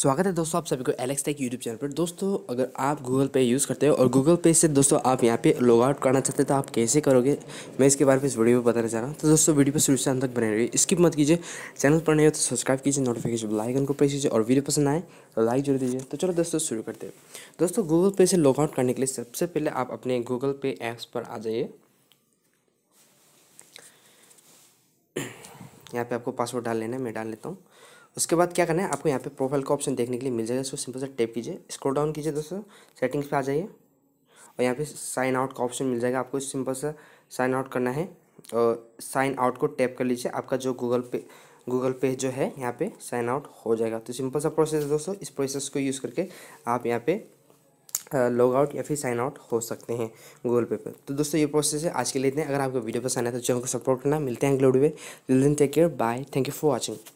स्वागत है दोस्तों आप सभी को एलेक्स टेक यूट्यूब चैनल पर दोस्तों अगर आप गूगल पे यूज़ करते हो और गूगल पे से दोस्तों आप यहाँ पे लॉग आउट करना चाहते हैं तो आप कैसे करोगे मैं इसके बारे में इस वीडियो में बताना चाह रहा हूँ तो दोस्तों वीडियो पर शुरू से अंत तक बने रहिए स्किप मत कीजिए चैनल पर नहीं हो तो सब्सक्राइब कीजिए नोटिफिकेशन लाइकन को प्रेस कीजिए और वीडियो पसंद आए तो लाइक जरूर दीजिए तो चलो दोस्तों शुरू करते हैं दोस्तों गूगल पे से लॉग आउट करने के लिए सबसे पहले आप अपने गूगल पे ऐप्स पर आ जाइए यहाँ पर आपको पासवर्ड डाल लेना है मैं डाल लेता हूँ उसके बाद क्या करना है आपको यहाँ पे प्रोफाइल का ऑप्शन देखने के लिए मिल जाएगा उसको सिंपल से टैप कीजिए स्क्रोल डाउन कीजिए दोस्तों सेटिंग्स पे आ जाइए और यहाँ पे साइन आउट का ऑप्शन मिल जाएगा आपको सिंपल सा साइन आउट करना है और साइन आउट को टैप कर लीजिए आपका जो गूगल पे गूगल पे जो है यहाँ पे साइन आउट हो जाएगा तो सिंपल सा प्रोसेस है दोस्तों इस प्रोसेस को यूज़ करके आप यहाँ पे लॉग आउट या फिर साइन आउट हो सकते हैं गूगल पे पर तो दोस्तों ये प्रोसेस है आज के लिए इतने अगर आपको वीडियो पसंद आए तो चैनल को सपोर्ट करना मिलते हैं अगले वीडियो में take care bye thank you for watching